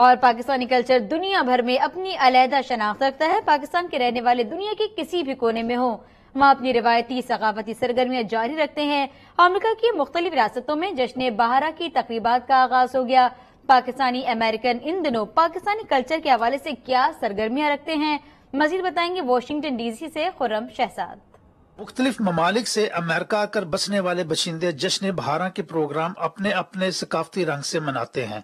और पाकिस्तानी कल्चर दुनिया भर में अपनी अलहदा शनाख्त रखता है पाकिस्तान के रहने वाले दुनिया के किसी भी कोने में हो वहाँ अपनी रिवायती सकाफती सरगर्मियाँ जारी रखते हैं अमरीका की मुख्तलिफ रियासतों में जश्न बहारा की तकरीबा का आगाज हो गया पाकिस्तानी अमेरिकन इन दिनों पाकिस्तानी कल्चर के हवाले से क्या सरगर्मियाँ रखते हैं मजीद बताएंगे वॉशिंगटन डीसी से खुरम शहजाद मुख्तलिफ ममालिक से अमेरिका आकर बसने वाले बशिंदे जश्न बहारा के प्रोग्राम अपने अपने सकाफती रंग से मनाते हैं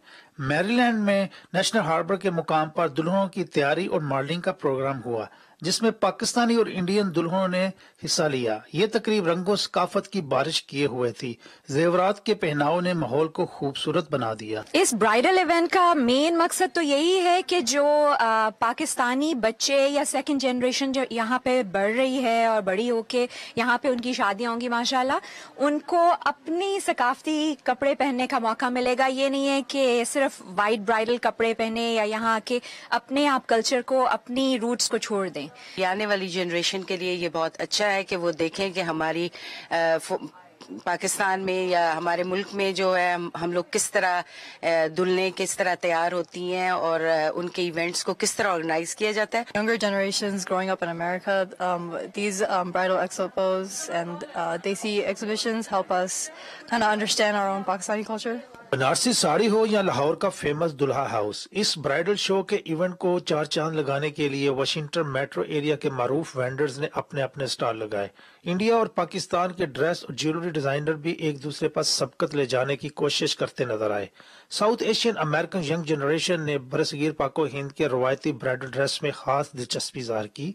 मेरीलैंड में नेशनल हार्बर के मुकाम पर दुल्हनों की तैयारी और मॉडलिंग का प्रोग्राम हुआ जिसमें पाकिस्तानी और इंडियन दुल्हनों ने हिस्सा लिया ये तकरीब रंगों सकाफत की बारिश किए हुए थी जेवरात के पहनाव ने माहौल को खूबसूरत बना दिया इस ब्राइडल इवेंट का मेन मकसद तो यही है कि जो आ, पाकिस्तानी बच्चे या सेकेंड जनरेशन जो यहाँ पे बढ़ रही है और बड़ी होके यहाँ पे उनकी शादियाँ होंगी माशाला उनको अपनी सकाफती कपड़े पहनने का मौका मिलेगा ये नहीं है कि सिर्फ वाइट ब्राइडल कपड़े पहने या यहाँ के अपने आप कल्चर को अपनी रूट्स को छोड़ दें ये आने वाली जनरेशन के लिए ये बहुत अच्छा है कि वो देखें कि हमारी पाकिस्तान में या हमारे मुल्क में जो है हम लोग किस तरह दुल्हने किस तरह तैयार होती हैं और उनके इवेंट्स को किस तरह ऑर्गेनाइज किया जाता है younger generation growing up in America these bridal expos and desi exhibition help us understand our own Pakistani culture Banarasi sari हो या लाहौर का फेमस दुल्हा हाउस इस ब्राइडल शो के इवेंट को चार चांद लगाने के लिए वाशिंगटन मेट्रो एरिया के मारूफ वेंडर्स ने अपने अपने स्टॉल लगाए इंडिया और पाकिस्तान के ड्रेस और ज्वेलरी डिजाइनर भी एक दूसरे पर सबकत ले जाने की कोशिश करते नजर आए South Asian American young generation ने बरसगीर पाको हिंद के रवायती ब्राइडल ड्रेस में खास दिलचस्पी जाहिर की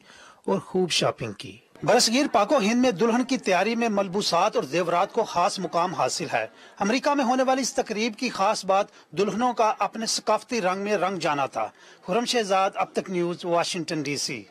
और खूब शॉपिंग की बरसगीर पाको हिंद में दुल्हन की तैयारी में मलबूसात और जेवरात को खास मुकाम हासिल है अमेरिका में होने वाली इस तकरीब की खास बात दुल्हनों का अपने सकाफती रंग में रंग जाना था हुरम शहजाद अब तक न्यूज वाशिंगटन डीसी